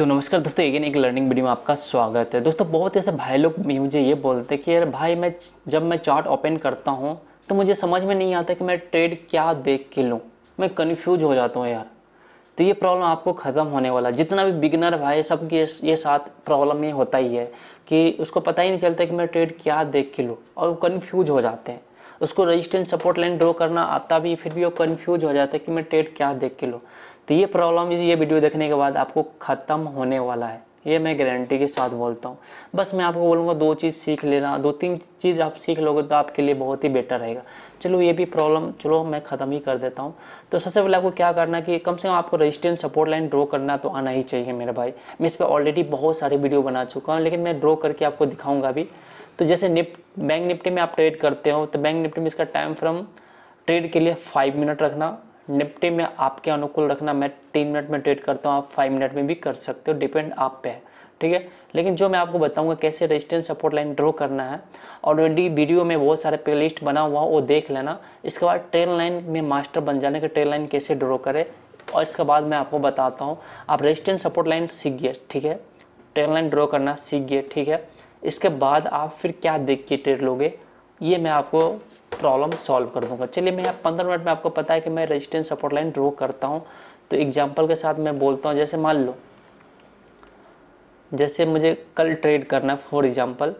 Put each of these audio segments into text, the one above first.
तो नमस्कार दोस्तों एक एक लर्निंग वीडियो में आपका स्वागत है दोस्तों बहुत ऐसे भाई लोग मुझे ये बोलते हैं कि यार भाई मैं जब मैं चार्ट ओपन करता हूँ तो मुझे समझ में नहीं आता कि मैं ट्रेड क्या देख के लूँ मैं कन्फ्यूज हो जाता हूँ यार तो ये प्रॉब्लम आपको ख़त्म होने वाला जितना भी बिगनर भाई सब के ये साथ प्रॉब्लम ये होता ही है कि उसको पता ही नहीं चलता कि मैं ट्रेड क्या देख के लूँ और वो कन्फ्यूज हो जाते हैं उसको रजिस्टेंस सपोर्ट लाइन ड्रॉ करना आता भी फिर भी वो कन्फ्यूज हो जाता है कि मैं ट्रेड क्या देख के लूँ तो ये प्रॉब्लम ये वीडियो देखने के बाद आपको ख़त्म होने वाला है ये मैं गारंटी के साथ बोलता हूँ बस मैं आपको बोलूँगा दो चीज़ सीख लेना दो तीन चीज़ आप सीख लोगे तो आपके लिए बहुत ही बेटर रहेगा चलो ये भी प्रॉब्लम चलो मैं ख़त्म ही कर देता हूँ तो सबसे पहले आपको क्या करना कि कम से कम आपको रजिस्टेंस सपोर्ट लाइन ड्रॉ करना तो आना ही चाहिए मेरे भाई मैं इस पर ऑलरेडी बहुत सारी वीडियो बना चुका हूँ लेकिन मैं ड्रॉ करके आपको दिखाऊँगा अभी तो जैसे निफ्ट बैंक निफ्टी में आप ट्रेड करते हो तो बैंक निफ्टी में इसका टाइम फ्रम ट्रेड के लिए फाइव मिनट रखना निपटी में आपके अनुकूल रखना मैं तीन मिनट में ट्रेड करता हूँ आप फाइव मिनट में भी कर सकते हो डिपेंड आप पे है ठीक है लेकिन जो मैं आपको बताऊंगा कैसे रेजिस्टेंस सपोर्ट लाइन ड्रॉ करना है ऑलरेडी वीडियो में बहुत सारे प्ले लिस्ट बना हुआ वो देख लेना इसके बाद ट्रेन लाइन में मास्टर बन जाने के ट्रेन लाइन कैसे ड्रॉ करें और इसके बाद मैं आपको बताता हूँ आप रेजिस्टेंस सपोर्ट लाइन सीख गए ठीक है ट्रेन लाइन ड्रॉ करना सीख गए ठीक है इसके बाद आप फिर क्या देख के ट्रेड लोगे ये मैं आपको प्रॉब्लम सॉल्व कर दूंगा चलिए मैं यहाँ पंद्रह मिनट में आपको पता है कि मैं रेजिस्टेंस सपोर्ट लाइन ड्रॉ करता हूँ तो एग्जाम्पल के साथ मैं बोलता हूँ जैसे मान लो जैसे मुझे कल ट्रेड करना है फॉर एग्जाम्पल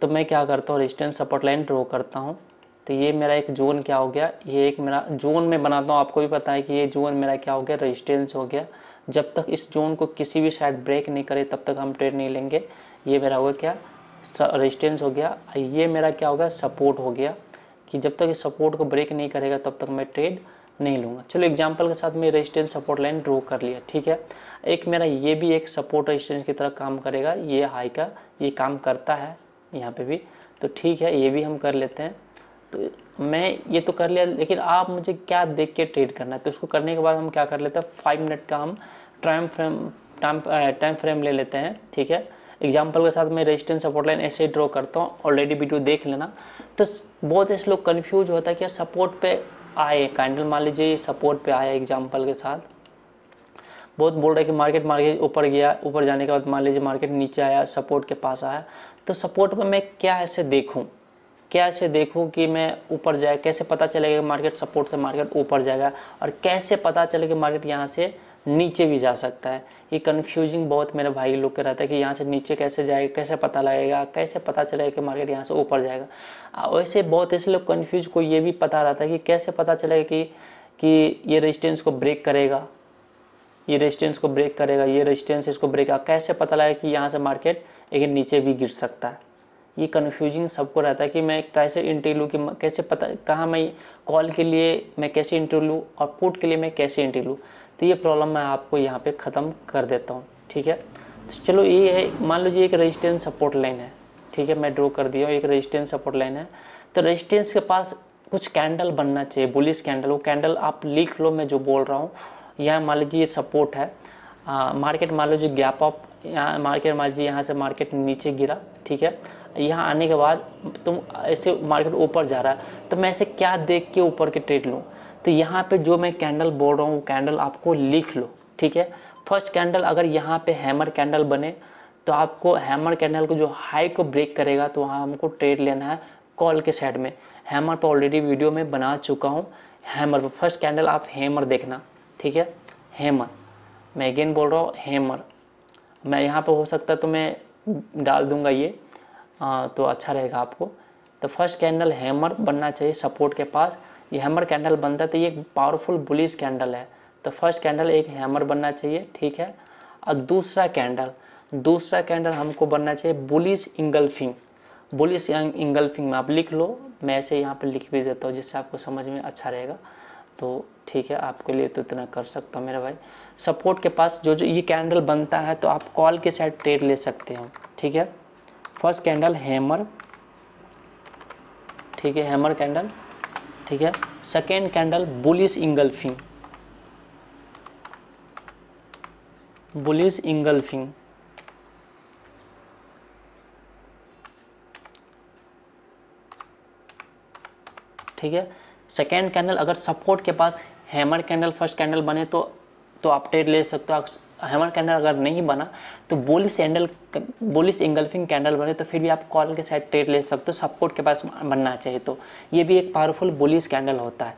तो मैं क्या करता हूँ रेजिस्टेंस सपोर्ट लाइन ड्रॉ करता हूँ तो ये मेरा एक जोन क्या हो गया ये एक मेरा जोन में बनाता हूँ आपको भी पता है कि ये जोन मेरा क्या हो गया रेजिस्टेंस हो गया जब तक इस जोन को किसी भी साइड ब्रेक नहीं करे तब तक हम ट्रेड नहीं लेंगे ये मेरा हुआ क्या रेजिस्टेंस हो गया ये मेरा क्या हो गया सपोर्ट हो गया कि जब तक ये सपोर्ट को ब्रेक नहीं करेगा तब तक मैं ट्रेड नहीं लूँगा चलो एग्जाम्पल के साथ मैं रेजिस्टेंस सपोर्ट लाइन ड्रो कर लिया ठीक है एक मेरा ये भी एक सपोर्ट रेजिस्टेंस की तरह काम करेगा ये हाई का ये काम करता है यहाँ पे भी तो ठीक है ये भी हम कर लेते हैं तो मैं ये तो कर लिया लेकिन आप मुझे क्या देख के ट्रेड करना है तो उसको करने के बाद हम क्या कर लेते हैं फाइव मिनट का हम टाइम फ्रेम टाइम फ्रेम ले लेते हैं ठीक है एग्जाम्पल के साथ मैं रेजिस्टेंस सपोर्ट लाइन ऐसे ड्रॉ करता हूँ ऑलरेडी वीडियो देख लेना तो बहुत ऐसे लोग कन्फ्यूज होता है कि सपोर्ट पे आए कैंडल मान लीजिए सपोर्ट पे आया एग्जाम्पल के साथ बहुत बोल रहा है कि मार्केट मार्केट ऊपर गया ऊपर जाने के बाद मान लीजिए मार्केट नीचे आया सपोर्ट के पास आया तो सपोर्ट पर मैं क्या ऐसे देखूँ क्या ऐसे देखूँ कि मैं ऊपर जाए कैसे पता चलेगा मार्केट सपोर्ट से मार्केट ऊपर जाएगा और कैसे पता चले कि मार्केट यहाँ से नीचे भी जा सकता है ये कन्फ्यूजिंग बहुत मेरे भाई लोग के रहता है कि यहाँ से नीचे कैसे जाएगा कैसे पता लगेगा कैसे पता चलेगा कि मार्केट यहाँ से ऊपर जाएगा वैसे बहुत ऐसे लोग कन्फ्यूज को ये भी पता रहता है कि कैसे पता चलेगा कि कि ये रेजिस्टेंस को ब्रेक करेगा ये रेजिस्टेंस को ब्रेक करेगा ये रेजिस्टेंस इसको ब्रेक करेगा कैसे पता लगेगा कि यहाँ से मार्केट लेकिन नीचे भी गिर सकता है ये कन्फ्यूजिंग सबको रहता है कि मैं कैसे इंट्री लूँ कि कैसे पता कहाँ मैं कॉल के लिए मैं कैसे इंट्री लूँ और पुट के लिए मैं कैसे इंट्री लूँ तो ये प्रॉब्लम मैं आपको यहाँ पे ख़त्म कर देता हूँ ठीक है तो चलो ये है मान लीजिए एक रेजिस्टेंस सपोर्ट लाइन है ठीक है मैं ड्रॉ कर दिया हूँ एक रेजिस्टेंस सपोर्ट लाइन है तो रेजिस्टेंस के पास कुछ कैंडल बनना चाहिए बुलिस कैंडल वो कैंडल आप लिख लो मैं जो बोल रहा हूँ यहाँ मान लीजिए सपोर्ट है मार्केट मान लीजिए गैप अप यहाँ मार्केट मान लीजिए यहाँ से मार्केट नीचे गिरा ठीक है यहाँ आने के बाद तुम ऐसे मार्केट ऊपर जा रहा है तो मैं ऐसे क्या देख के ऊपर के ट्रेड लूँ तो यहाँ पे जो मैं कैंडल बोल रहा हूँ कैंडल आपको लिख लो ठीक है फर्स्ट कैंडल अगर यहाँ पे हैमर कैंडल बने तो आपको हैमर कैंडल को जो हाई को ब्रेक करेगा तो वहाँ हमको ट्रेड लेना है कॉल के साइड में हैमर पर ऑलरेडी वीडियो में बना चुका हूँ हैमर पर फर्स्ट कैंडल आप हैमर देखना ठीक है हैमर मैं अगेन बोल रहा हूँ हैमर मैं यहाँ पर हो सकता तो मैं डाल दूँगा ये आ, हाँ, तो अच्छा रहेगा आपको तो फर्स्ट कैंडल हैमर बनना चाहिए सपोर्ट के पास ये हैमर कैंडल बनता है तो ये एक पावरफुल बुलिश कैंडल है तो फर्स्ट कैंडल एक हैमर बनना चाहिए ठीक है और दूसरा कैंडल दूसरा कैंडल हमको बनना चाहिए बुलिश इंगल्फिंग बुलिश इंगल्फिंग में आप लिख लो मैं ऐसे यहाँ पर लिख भी देता हूँ जिससे आपको समझ में अच्छा रहेगा तो ठीक है आपके लिए तो इतना कर सकता हूँ मेरा भाई सपोर्ट के पास जो जो ये कैंडल बनता है तो आप कॉल के साइड ट्रेड ले सकते हो ठीक है फर्स्ट कैंडल हैमर ठीक है हैमर कैंडल ठीक है second candle bullish engulfing bullish engulfing ठीक है सेकेंड कैंडल अगर सपोर्ट के पास हैमर कैंडल फर्स्ट कैंडल बने तो तो आप ट्रेड ले सकते हो हेमर कैंडल अगर नहीं बना तो बोलिस एंडल बोलिस एंगल्फिंग कैंडल बने तो फिर भी आप कॉल के साइड ट्रेड ले सकते हो सपोर्ट के पास बनना चाहिए तो ये भी एक पावरफुल बोलिस कैंडल होता है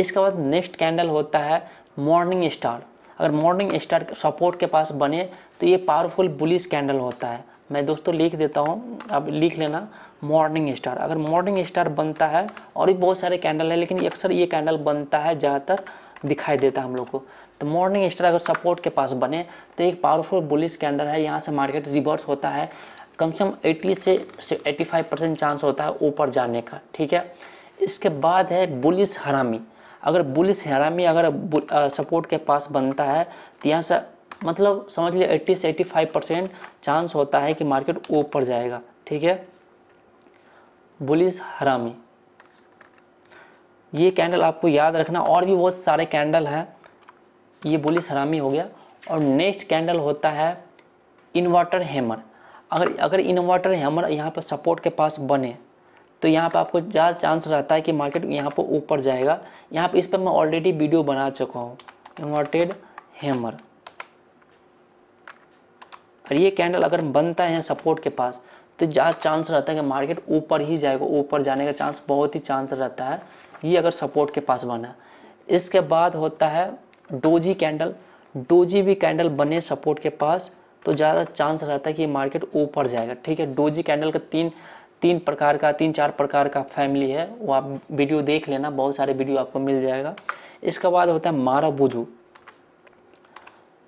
इसके बाद नेक्स्ट कैंडल होता है मॉर्निंग स्टार अगर मॉर्निंग स्टार सपोर्ट के पास बने तो ये पावरफुल बुलिस कैंडल होता है मैं दोस्तों लिख देता हूँ अब लिख लेना मॉर्निंग स्टार अगर मॉर्निंग स्टार बनता है और भी बहुत सारे कैंडल है लेकिन अक्सर ये कैंडल बनता है ज़्यादातर दिखाई देता है हम लोग को तो मॉर्निंग स्टार अगर सपोर्ट के पास बने तो एक पावरफुल बुलिस कैंडल है यहाँ से मार्केट रिवर्स होता है कम से कम 80 से 85 परसेंट चांस होता है ऊपर जाने का ठीक है इसके बाद है बुलिस हरामी अगर बुलिस हरामी अगर सपोर्ट के पास बनता है तो यहाँ से मतलब समझ लिया 80 से 85 परसेंट चांस होता है कि मार्केट ऊपर जाएगा ठीक है बुलिस हरामी ये कैंडल आपको याद रखना और भी बहुत सारे कैंडल हैं ये बुलिस हरामी हो गया और नेक्स्ट कैंडल होता है इन्वर्टर हैमर अगर अगर इन्वर्टर हैमर यहाँ पर सपोर्ट के पास बने तो यहाँ पर आपको ज़्यादा चांस रहता है कि मार्केट यहाँ पर ऊपर जाएगा यहाँ पर इस पर मैं ऑलरेडी वीडियो बना चुका हूँ इन्वर्टेड हैमर और ये कैंडल अगर बनता है सपोर्ट के पास तो ज़्यादा चांस रहता है कि मार्केट ऊपर ही जाएगा ऊपर जाने का चांस बहुत ही चांस रहता है ये अगर सपोर्ट के पास बना इसके बाद होता है डोजी कैंडल डोजी भी कैंडल बने सपोर्ट के पास तो ज़्यादा चांस रहता है कि मार्केट ऊपर जाएगा ठीक है डोजी कैंडल का तीन तीन प्रकार का तीन चार प्रकार का फैमिली है वो आप वीडियो देख लेना बहुत सारे वीडियो आपको मिल जाएगा इसके बाद होता है मारा बुजू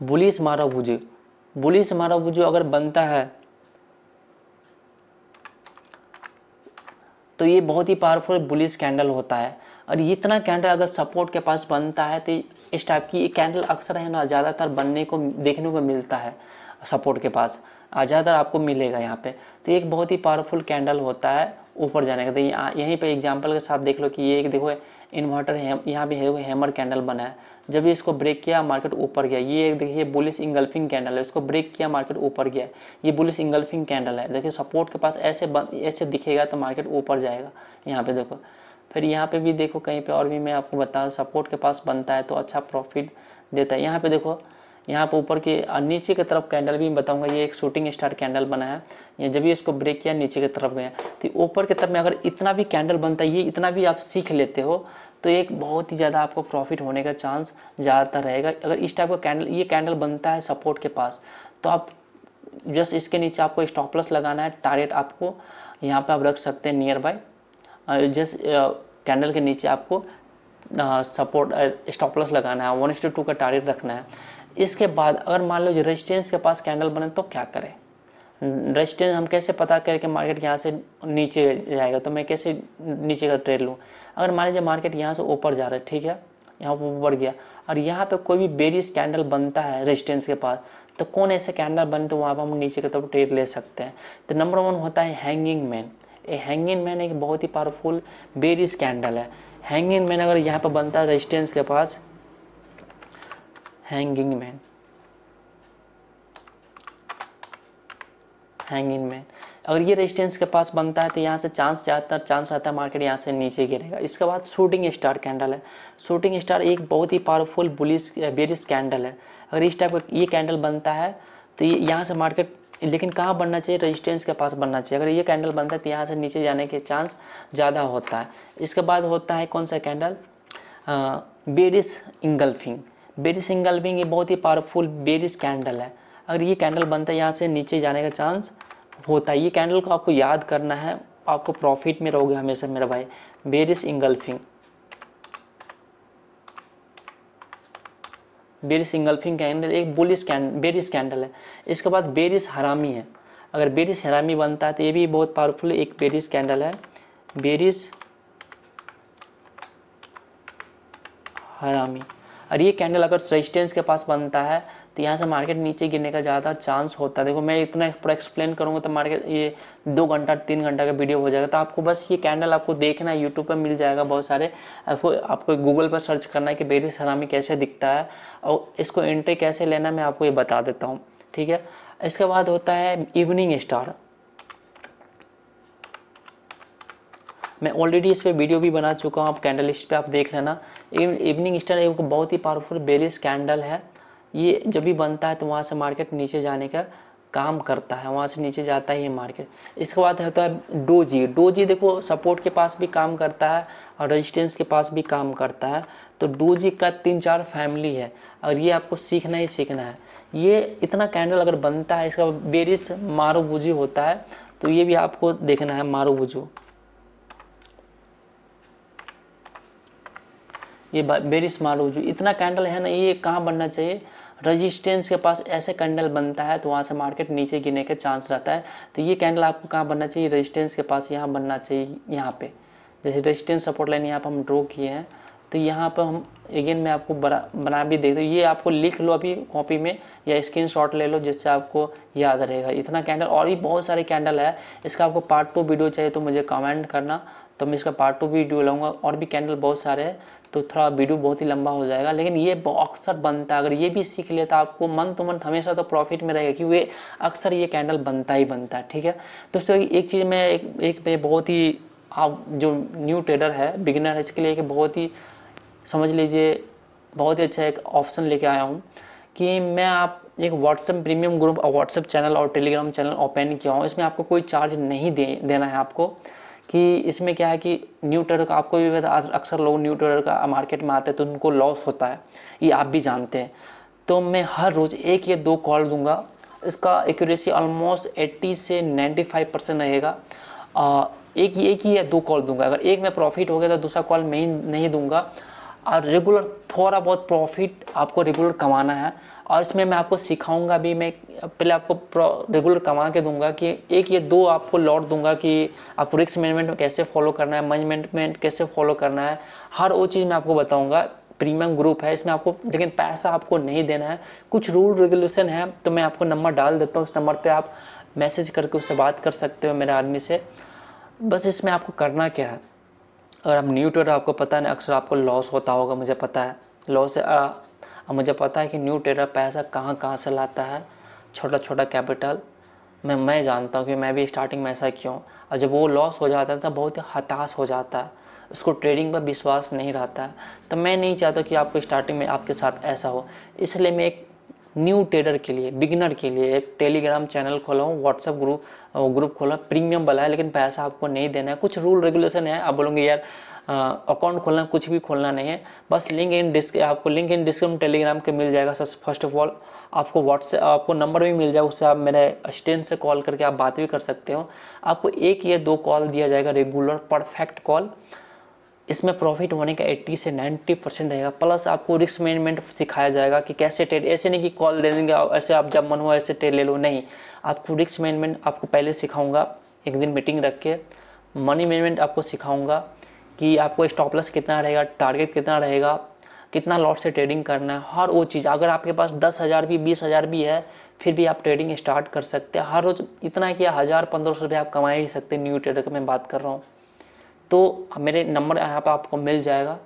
बुलिस मारा बुजू बुलिस मारा बुजू अगर बनता है तो ये बहुत ही पावरफुल बुलिस कैंडल होता है और इतना कैंडल अगर सपोर्ट के पास बनता है तो इस टाइप की कैंडल अक्सर है ना ज़्यादातर बनने को देखने को मिलता है सपोर्ट के पास ज़्यादातर आपको मिलेगा यहाँ पे तो एक बहुत ही पावरफुल कैंडल होता है ऊपर जाने का तो यहीं पे एग्जांपल के साथ देख लो कि ये एक देखो इन्वर्टर है यहाँ भी है हैमर कैंडल बना है जब भी इसको ब्रेक किया मार्केट ऊपर गया ये एक देखिए बुलिस इंगल्फिंग कैंडल है इसको ब्रेक किया मार्केट ऊपर गया ये बुलिस इंगल्फिंग कैंडल है देखिए सपोर्ट के पास ऐसे बन, ऐसे दिखेगा तो मार्केट ऊपर जाएगा यहाँ पे देखो फिर यहाँ पे भी देखो कहीं पे और भी मैं आपको बता सपोर्ट के पास बनता है तो अच्छा प्रॉफिट देता है यहाँ पे देखो यहाँ पे ऊपर के नीचे की तरफ कैंडल भी बताऊंगा ये एक शूटिंग स्टार कैंडल बना है या जब भी इसको ब्रेक किया नीचे की तरफ गया तो ऊपर की तरफ में अगर इतना भी कैंडल बनता है ये इतना भी आप सीख लेते हो तो एक बहुत ही ज़्यादा आपको प्रॉफिट होने का चांस ज़्यादातर रहेगा अगर इस टाइप का कैंडल ये कैंडल बनता है सपोर्ट के पास तो आप जस्ट इसके नीचे आपको स्टॉपलस लगाना है टारगेट आपको यहाँ पर आप रख सकते हैं नियर बाय जस्ट कैंडल के नीचे आपको सपोर्ट स्टॉप लॉस लगाना है वन इंस टू का टारगेट रखना है इसके बाद अगर मान लो रेजिस्टेंस के पास कैंडल बने तो क्या करें रेजिस्टेंस हम कैसे पता करें कि मार्केट यहाँ से नीचे जाएगा तो मैं कैसे नीचे का ट्रेड लूँ अगर मान लीजिए मार्केट यहाँ से ऊपर जा रहा है ठीक है यहाँ पर ऊपर गया और यहाँ पे कोई भी बेरिस कैंडल बनता है रेजिस्टेंस के पास तो कौन ऐसे कैंडल बने तो वहाँ पर हम नीचे की तरफ तो ट्रेड ले सकते हैं तो नंबर वन होता है hanging man a hanging man एक बहुत ही पावरफुल बेरिस कैंडल है हैंगिंग मैन अगर यहाँ पर बनता है रेजिस्टेंस के पास हैंगिंग मैन हैंगिंग मैन अगर ये रेजिस्टेंस के पास बनता है तो यहाँ से चांस जाता है चांस आता है मार्केट यहाँ से नीचे गिरेगा इसके बाद शूटिंग स्टार कैंडल है शूटिंग स्टार एक बहुत ही पावरफुल बुलिस बेरिस कैंडल है अगर इस टाइप का ये कैंडल बनता है तो ये यहाँ से मार्केट लेकिन कहाँ बनना चाहिए रेजिस्टेंस के पास बनना चाहिए अगर ये कैंडल बनता है तो यहाँ से नीचे जाने के चांस ज़्यादा होता है इसके बाद होता है कौन सा candle bearish engulfing bearish engulfing ये बहुत ही पावरफुल बेरिस कैंडल है अगर ये कैंडल बनता है यहाँ से नीचे जाने का चांस होता है ये कैंडल को आपको याद करना है आपको प्रॉफिट में रहोगे हमेशा मेरा भाई bearish engulfing bearish engulfing candle एक बुलिस बेरिस कैंडल है इसके बाद बेरिस हरामी है अगर बेरिस हरामी बनता है तो ये भी बहुत पावरफुल एक बेरिस कैंडल है बेरिस हरामी और ये कैंडल अगर रेजिस्टेंस के पास बनता है तो यहाँ से मार्केट नीचे गिरने का ज़्यादा चांस होता है देखो मैं इतना पूरा एक्सप्लेन करूँगा तो मार्केट ये दो घंटा तीन घंटा का वीडियो हो जाएगा तो आपको बस ये कैंडल आपको देखना है यूट्यूब पर मिल जाएगा बहुत सारे आपको आपको गूगल पर सर्च करना है कि बेरी सरामी कैसे दिखता है और इसको एंट्री कैसे लेना मैं आपको ये बता देता हूँ ठीक है इसके बाद होता है इवनिंग स्टार मैं ऑलरेडी इस पर वीडियो भी बना चुका हूँ आप कैंडल लिस्ट पर आप देख लेना इवनिंग स्टार एक बहुत ही पावरफुल बेरिस कैंडल है ये जब भी बनता है तो वहाँ से मार्केट नीचे जाने का काम करता है वहाँ से नीचे जाता है ये मार्केट इसके बाद होता है डोजी तो डोजी देखो सपोर्ट के पास भी काम करता है और रेजिस्टेंस के पास भी काम करता है तो डोजी का तीन चार फैमिली है और ये आपको सीखना ही सीखना है ये इतना कैंडल अगर बनता है इसका बेरिस मारूबुजी होता है तो ये भी आपको देखना है मारूबुजू ये बेरिस मारूबुजू इतना कैंडल है ना ये कहाँ बनना चाहिए रजिस्टेंस के पास ऐसे कैंडल बनता है तो वहाँ से मार्केट नीचे गिरने का चांस रहता है तो ये कैंडल आपको कहाँ बनना चाहिए रजिस्टेंस के पास यहाँ बनना चाहिए यहाँ पे जैसे रजिस्टेंस सपोर्ट लाइन यहाँ पर हम ड्रॉ किए हैं तो यहाँ पर हम अगेन मैं आपको बना बना भी देख दूँ ये आपको लिख लो अभी कॉपी में या स्क्रीन शॉट ले लो जिससे आपको याद रहेगा इतना कैंडल और भी बहुत सारे कैंडल है इसका आपको पार्ट टू वीडियो चाहिए तो मुझे कमेंट करना तो मैं इसका पार्ट टू वीडियो लाऊंगा और भी कैंडल बहुत सारे हैं तो थोड़ा वीडियो बहुत ही लंबा हो जाएगा लेकिन ये अक्सर बनता है अगर ये भी सीख लेता आपको मंथ टू मंथ हमेशा तो प्रॉफिट में रहेगा क्योंकि अक्सर ये कैंडल बनता ही बनता है ठीक है दोस्तों एक चीज़ में एक, एक में बहुत ही आप जो न्यू ट्रेडर है बिगिनर है इसके लिए एक बहुत ही समझ लीजिए बहुत ही अच्छा एक ऑप्शन लेके आया हूँ कि मैं आप एक व्हाट्सएप प्रीमियम ग्रुप और व्हाट्सएप चैनल और टेलीग्राम चैनल ओपन किया हूँ इसमें आपको कोई चार्ज नहीं दे देना है आपको कि इसमें क्या है कि न्यू ट्रेडर का आपको भी पता अक्सर लोग न्यू ट्रेडर का मार्केट में आते हैं तो उनको लॉस होता है ये आप भी जानते हैं तो मैं हर रोज़ एक या दो कॉल दूंगा इसका एक्यूरेसी ऑलमोस्ट एट्टी से नाइन्टी फाइव परसेंट रहेगा एक एक ही या दो कॉल दूंगा अगर एक में प्रॉफिट हो गया तो दूसरा कॉल मैं ही नहीं दूंगा और रेगुलर थोड़ा बहुत प्रॉफिट आपको रेगुलर कमाना है और इसमें मैं आपको सिखाऊंगा भी मैं पहले आपको रेगुलर कमा के दूंगा कि एक ये दो आपको लॉट दूंगा कि आपको रिस्क मैनेजमेंट कैसे फॉलो करना है मैनेजमेंट कैसे फॉलो करना है हर वो चीज़ मैं आपको बताऊंगा प्रीमियम ग्रुप है इसमें आपको लेकिन पैसा आपको नहीं देना है कुछ रूल रेगुलेशन है तो मैं आपको नंबर डाल देता हूँ उस नंबर पर आप मैसेज करके उससे बात कर सकते हो मेरे आदमी से बस इसमें आपको करना क्या है अगर आप ट्रेडर आपको पता है ना अक्सर आपको लॉस होता होगा मुझे पता है लॉस अब मुझे पता है कि न्यू ट्रेडर पैसा कहाँ कहाँ से लाता है छोटा छोटा कैपिटल मैं मैं जानता हूँ कि मैं भी स्टार्टिंग में ऐसा क्यों और जब वो लॉस हो जाता है तो बहुत ही हताश हो जाता है उसको ट्रेडिंग पर विश्वास नहीं रहता है तो मैं नहीं चाहता कि आपको स्टार्टिंग में आपके साथ ऐसा हो इसलिए मैं एक न्यू ट्रेडर के लिए बिगिनर के लिए एक टेलीग्राम चैनल खोला हूँ व्हाट्सअप ग्रुप ग्रुप खोला प्रीमियम वाला है लेकिन पैसा आपको नहीं देना है कुछ रूल रेगुलेशन है आप बोलोगे यार अकाउंट खोलना कुछ भी खोलना नहीं है बस लिंक इन डिस्क आपको लिंक इन डिस्क्रिप्शन टेलीग्राम के मिल जाएगा सर फर्स्ट ऑफ ऑल आपको व्हाट्सएप आपको नंबर भी मिल जाएगा उससे आप मेरे असिस्टेंट से कॉल करके आप बात भी कर सकते हो आपको एक या दो कॉल दिया जाएगा रेगुलर परफेक्ट कॉल इसमें प्रॉफिट होने का 80 से 90 परसेंट रहेगा प्लस आपको रिस्क मैनेजमेंट सिखाया जाएगा कि कैसे ट्रेड ऐसे नहीं कि कॉल दे देंगे ऐसे आप जब मन हो ऐसे ट्रेड ले लो नहीं आपको रिस्क मैनेजमेंट आपको पहले सिखाऊंगा एक दिन मीटिंग रख के मनी मैनेजमेंट आपको सिखाऊंगा कि आपको स्टॉपलस कितना रहेगा टारगेट कितना रहेगा कितना लॉट से ट्रेडिंग करना है हर वो चीज़ अगर आपके पास दस हज़ार भी बीस हज़ार भी है फिर भी आप ट्रेडिंग स्टार्ट कर सकते हैं हर रोज़ इतना कि हज़ार पंद्रह सौ रुपये आप कमा ही सकते न्यू ट्रेडर का मैं बात कर रहा हूँ तो मेरे नंबर यहाँ पर आपको मिल जाएगा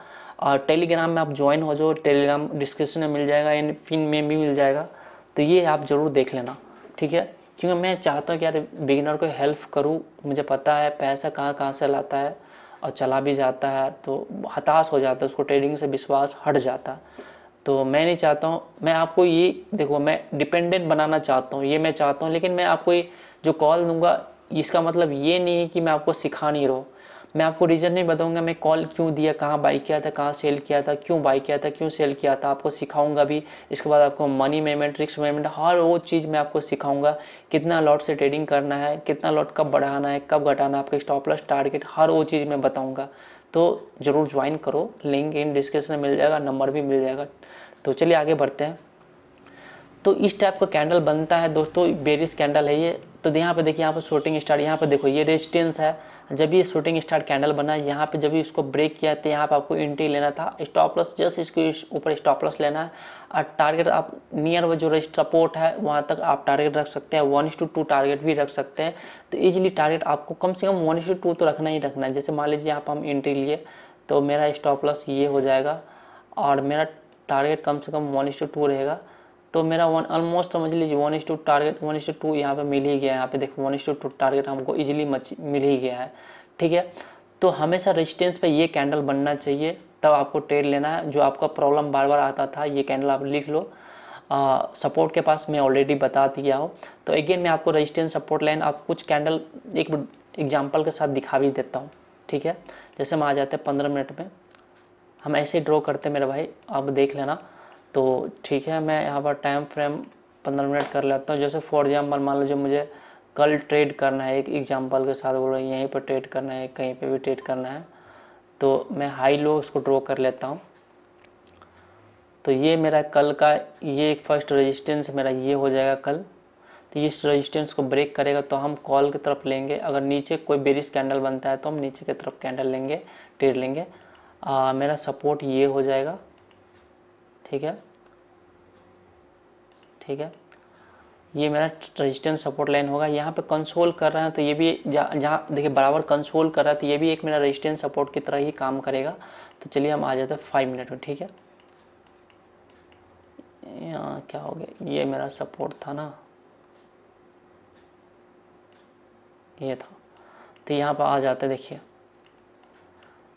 और टेलीग्राम में आप ज्वाइन हो जाओ टेलीग्राम डिस्क्रिप्शन में मिल जाएगा इन फिन में भी मिल जाएगा तो ये आप ज़रूर देख लेना ठीक है क्योंकि मैं चाहता हूँ कि यार बिगिनर को हेल्प करूँ मुझे पता है पैसा कहाँ कहाँ से लाता है और चला भी जाता है तो हताश हो जाता है उसको ट्रेडिंग से विश्वास हट जाता है तो मैं नहीं चाहता हूँ मैं आपको ये देखो मैं डिपेंडेंट बनाना चाहता हूँ ये मैं चाहता हूँ लेकिन मैं आपको ये जो कॉल दूंगा इसका मतलब ये नहीं है कि मैं आपको सिखा नहीं रहा मैं आपको रीज़न नहीं बताऊंगा मैं कॉल क्यों दिया कहाँ बाई किया था कहाँ सेल किया था क्यों बाई किया था क्यों सेल किया था आपको सिखाऊंगा भी इसके बाद आपको मनी मेमेंट रिक्स मेमेंट हर वो चीज़ मैं आपको सिखाऊंगा कितना लॉट से ट्रेडिंग करना है कितना लॉट कब बढ़ाना है कब घटाना है आपके लॉस टारगेट हर वो चीज़ मैं बताऊँगा तो ज़रूर ज्वाइन करो लिंक इन डिस्क्रिप्शन में मिल जाएगा नंबर भी मिल जाएगा तो चलिए आगे बढ़ते हैं तो इस टाइप का कैंडल बनता है दोस्तों बेरिस कैंडल है ये तो यहाँ पे देखिए यहाँ पे शूटिंग स्टार यहाँ पे देखो ये रेजिस्टेंस है जब ये शूटिंग स्टार कैंडल बना यहाँ पे जब भी इसको ब्रेक किया तो यहाँ पे आपको एंट्री लेना था स्टॉप लॉस जस्ट इसके ऊपर स्टॉप लॉस लेना है और टारगेट आप नियर जो सपोर्ट है वहाँ तक आप टारगेट रख सकते हैं वन टू टू टारगेट भी रख सकते हैं तो ईजिली टारगेट आपको कम से कम वन टू तो रखना ही रखना है जैसे मान लीजिए यहाँ पर हम एंट्री लिए तो मेरा स्टॉप लॉस ये हो जाएगा और मेरा टारगेट कम से कम वन टू रहेगा तो मेरा वन ऑलमोस्ट समझ लीजिए one is to target one is to two यहाँ पर मिल ही गया है यहाँ पे देखो one is to two target हमको इजीली मिल ही गया है ठीक है तो हमेशा रेजिस्टेंस पे ये कैंडल बनना चाहिए तब आपको ट्रेड लेना है जो आपका प्रॉब्लम बार बार आता था ये कैंडल आप लिख लो सपोर्ट के पास मैं ऑलरेडी बता दिया हूँ तो अगेन मैं आपको रजिस्टेंस सपोर्ट लाइन आप कुछ कैंडल एक एग्जाम्पल के साथ दिखा भी देता हूँ ठीक है जैसे हम आ जाते हैं पंद्रह मिनट में हम ऐसे ड्रॉ करते हैं मेरे भाई आप देख लेना तो ठीक है मैं यहाँ पर टाइम फ्रेम पंद्रह मिनट कर लेता हूँ जैसे फॉर एग्जाम्पल मान लो जो मुझे कल ट्रेड करना है एक एग्जाम्पल के साथ बोल रहा हूँ यहीं पर ट्रेड करना है कहीं पर भी ट्रेड करना है तो मैं हाई लो उसको ड्रॉ कर लेता हूँ तो ये मेरा कल का ये एक फर्स्ट रेजिस्टेंस मेरा ये हो जाएगा कल तो इस रेजिस्टेंस को ब्रेक करेगा तो हम कॉल की तरफ लेंगे अगर नीचे कोई बेरिस कैंडल बनता है तो हम नीचे की तरफ कैंडल लेंगे ट्रेड लेंगे आ, मेरा सपोर्ट ये हो जाएगा ठीक है ठीक है ये मेरा रेजिस्टेंस सपोर्ट लाइन होगा यहाँ पे कंसोल कर रहा है तो ये भी जहाँ देखिए बराबर कंसोल कर रहा है तो ये भी एक मेरा रेजिस्टेंस सपोर्ट की तरह ही काम करेगा तो चलिए हम आ जाते हैं फाइव मिनट में ठीक है यहाँ क्या हो गया ये मेरा सपोर्ट था ना ये था तो यहाँ पर आ जाते देखिए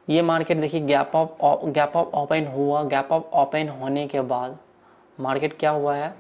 ये मार्केट देखिए gap off gap off open हुआ गैप ऑफ ओपन होने के बाद मार्केट क्या हुआ है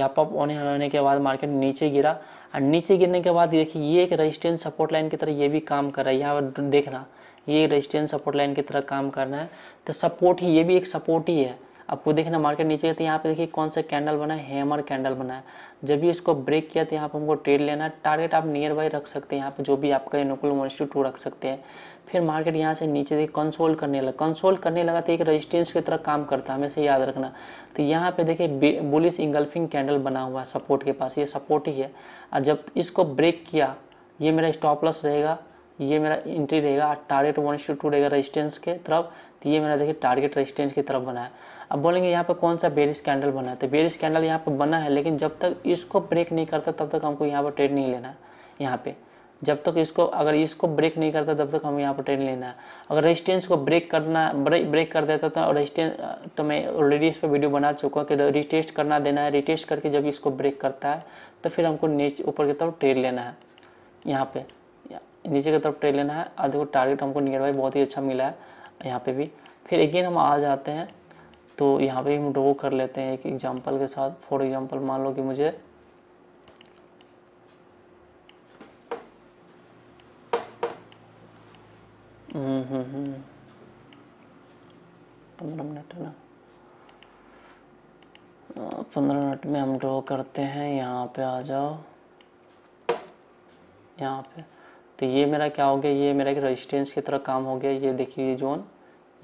गैप ऑफ होने होने के बाद मार्केट नीचे गिरा और नीचे गिरने के बाद देखिए ये एक रेजिस्टेंस सपोर्ट लाइन की तरह ये भी काम कर रहा है यहाँ पर देखना ये रेजिस्टेंस सपोर्ट लाइन की तरह काम करना है तो सपोर्ट ही ये भी एक सपोर्ट ही है आपको देखना मार्केट नीचे तो यहाँ पे देखिए कौन सा कैंडल बना है हैमर कैंडल बना है जब भी इसको ब्रेक किया तो यहाँ पर हमको ट्रेड लेना है टारगेट आप नियर बाई रख सकते हैं यहाँ पे जो भी आपका इनोकुल वन टू रख सकते हैं फिर मार्केट यहाँ से नीचे देखिए कंसोल करने लगा कंसोल करने लगा तो एक रजिस्टेंस की तरह काम करता है हमेशा याद रखना तो यहाँ पे देखिए बुलिस इंगल्फिंग कैंडल बना हुआ है सपोर्ट के पास ये सपोर्ट ही है और जब इसको ब्रेक किया ये मेरा स्टॉप लॉस रहेगा ये मेरा एंट्री रहेगा टारगेट वन टू रहेगा रजिस्टेंस के तरफ तो ये मेरा देखिए टारगेट रजिस्टेंस की तरफ बना है अब बोलेंगे यहाँ पर कौन सा बेरिस कैंडल बना है तो बेरिस कैंडल यहाँ पर बना है लेकिन जब तक इसको ब्रेक नहीं करता तब तक हमको यहाँ पर ट्रेड नहीं लेना है यहाँ पर जब तक इसको अगर इसको ब्रेक नहीं करता तब तक हमें यहाँ पर ट्रेड लेना है अगर रेजिस्टेंस को ब्रेक करना ब्रेक ब्रेक कर देता था रेजिस्टेंस तो मैं ऑलरेडी इस पर वीडियो बना चुका कि रिटेस्ट करना देना है रिटेस्ट करके जब इसको ब्रेक करता है तो फिर हमको नीचे ऊपर की तरफ ट्रेड लेना है यहाँ पे नीचे की तरफ ट्रेड लेना है और देखो टारगेट हमको नियर बाई बहुत ही अच्छा मिला है यहाँ पर भी फिर अगेन हम आ जाते हैं तो यहाँ पे हम ड्रॉ कर लेते हैं एक एग्जांपल के साथ फॉर एग्जांपल मान लो कि मुझे हम्म, हम्म, हम्म। पंद्रह मिनट है ना हाँ, पंद्रह मिनट में हम ड्रॉ करते हैं यहाँ पे आ जाओ यहाँ पे तो ये मेरा क्या हो गया ये मेरा एक रेजिस्टेंस की तरह काम हो गया ये देखिए ये जोन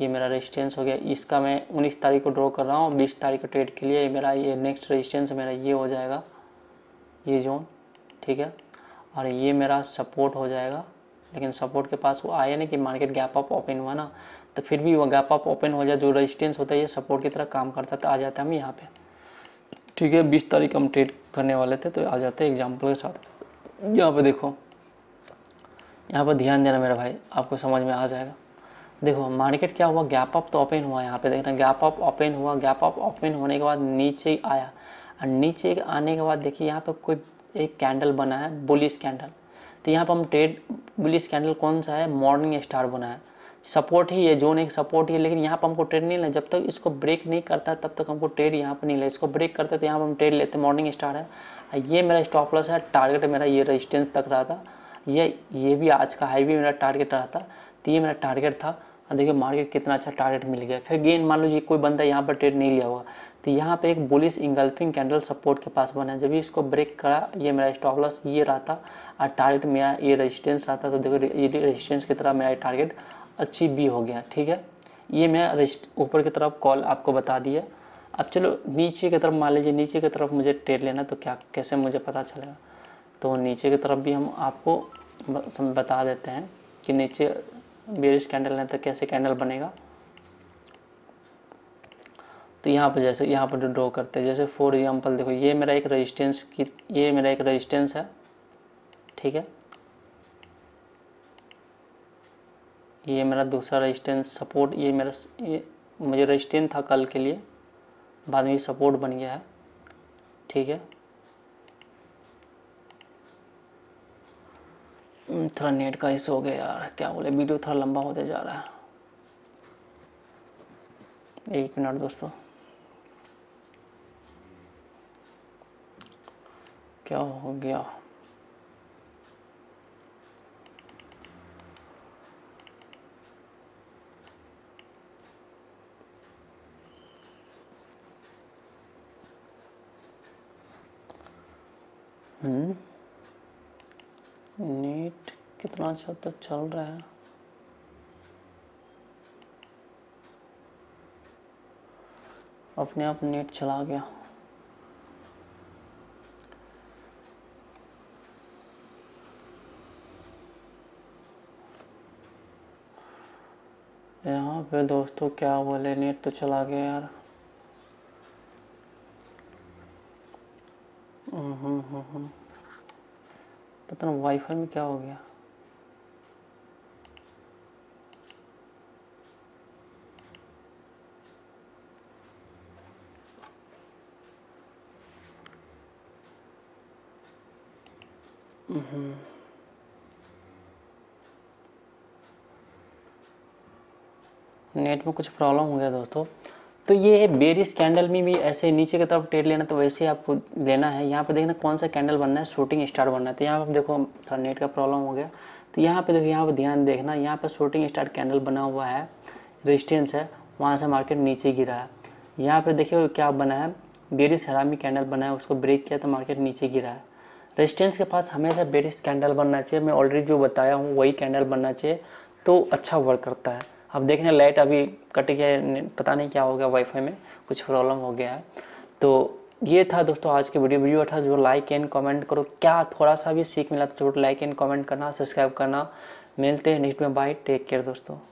ये मेरा रेजिस्टेंस हो गया इसका मैं उन्नीस तारीख को ड्रॉ कर रहा हूँ बीस तारीख को ट्रेड के लिए मेरा ये नेक्स्ट रजिस्टेंस मेरा ये हो जाएगा ये जोन ठीक है और ये मेरा सपोर्ट हो जाएगा लेकिन सपोर्ट के पास वो आया ना कि मार्केट गैप अप ओपन हुआ ना तो फिर भी वो गैप अप ओपन हो जाए जो रेजिस्टेंस होता है ये सपोर्ट की तरह काम करता तो आ जाता है हम यहाँ पे ठीक है बीस तारीख हम ट्रेड करने वाले थे तो आ जाते हैं एग्जाम्पल के साथ यहाँ पे देखो यहाँ पर ध्यान देना मेरा भाई आपको समझ में आ जाएगा देखो मार्केट क्या हुआ गैप अप तो ओपन हुआ यहाँ पे देखना गैप अप ओपन हुआ गैप अप ओपन होने के बाद नीचे आया और नीचे आने के बाद देखिए यहाँ पे कोई एक कैंडल बना है बुलिस कैंडल तो यहाँ पर हम ट्रेड बुलिस कैंडल कौन सा है मॉर्निंग स्टार बना है सपोर्ट ही है जोन एक सपोर्ट ही है लेकिन यहाँ पर हमको ट्रेड नहीं लेना जब तक इसको ब्रेक नहीं करता तब तक हमको ट्रेड यहाँ पर नहीं लेना इसको ब्रेक करते तो यहाँ पर हम ट्रेड लेते मॉर्निंग स्टार है ये मेरा स्टॉप लॉस है टारगेट मेरा ये रेजिस्टेंस तक रहा था ये ये भी आज का हाई भी मेरा टारगेट रहा था तो ये मेरा टारगेट था और देखिए मार्केट कितना अच्छा टारगेट मिल गया फिर गेन मान लीजिए कोई बंदा यहाँ पर ट्रेड नहीं लिया हुआ तो यहाँ पे एक बुलिस इंगल्फिंग कैंडल सपोर्ट के पास बना है जब भी इसको ब्रेक करा ये मेरा स्टॉप लॉस ये रहा था और टारगेट मेरा ये रेजिस्टेंस रहा था तो देखो ये रेजिस्टेंस की तरह मेरा टारगेट अच्छी भी हो गया ठीक है ये मैं ऊपर की तरफ कॉल आपको बता दिया अब चलो नीचे की तरफ मान लीजिए नीचे की तरफ मुझे ट्रेड लेना तो क्या कैसे मुझे पता चलेगा तो नीचे की तरफ भी हम आपको बता देते हैं कि नीचे बेरिस कैंडल है तो कैसे कैंडल बनेगा तो यहाँ पर जैसे यहाँ पर ड्रॉ करते हैं जैसे फॉर एग्जाम्पल देखो ये मेरा एक रजिस्टेंस की ये मेरा एक रजिस्टेंस है ठीक है ये मेरा दूसरा रजिस्टेंस सपोर्ट ये मेरा ये मुझे रजिस्टेंस था कल के लिए बाद में ये सपोर्ट बन गया है ठीक है हम्म, थोड़ा नेट का इशू हो गया यार क्या बोले वीडियो थोड़ा लंबा होते जा रहा है एक मिनट दोस्तों क्या हो गया पाँच हद तक चल रहा है अपने आप नेट चला गया यहाँ पे दोस्तों क्या बोले नेट तो चला गया यार हम्म हम्म हम्म, हम्म। पता नहीं वाईफाई में क्या हो गया Mm-hmm. नेट में कुछ प्रॉब्लम हो गया दोस्तों तो ये बेरिस कैंडल में भी ऐसे नीचे की तरफ टेर लेना तो वैसे ही आपको लेना है यहाँ पे देखना कौन सा कैंडल बनना है शूटिंग स्टार बनना है तो यहाँ पे देखो थोड़ा नेट का प्रॉब्लम हो गया तो यहाँ पे देखो यहाँ पे ध्यान देखना यहाँ पे शूटिंग स्टार कैंडल बना हुआ है रेजिस्टेंस है वहाँ से मार्केट नीचे गिरा है यहाँ पर देखिए क्या बना है बेरिस हरामी कैंडल बना है उसको ब्रेक किया तो मार्केट नीचे गिरा है रेजिस्टेंस के पास हमेशा बेरिस्ट कैंडल बनना चाहिए मैं ऑलरेडी जो बताया हूँ वही कैंडल बनना चाहिए तो अच्छा वर्क करता है अब देखने लाइट अभी कट गया पता नहीं क्या हो गया वाईफाई में कुछ प्रॉब्लम हो गया है तो ये था दोस्तों आज के वीडियो वीडियो था जो लाइक एंड कमेंट करो क्या थोड़ा सा भी सीख मिला तो जरूर लाइक एंड कमेंट करना सब्सक्राइब करना मिलते हैं नेक्स्ट में बाय टेक केयर दोस्तों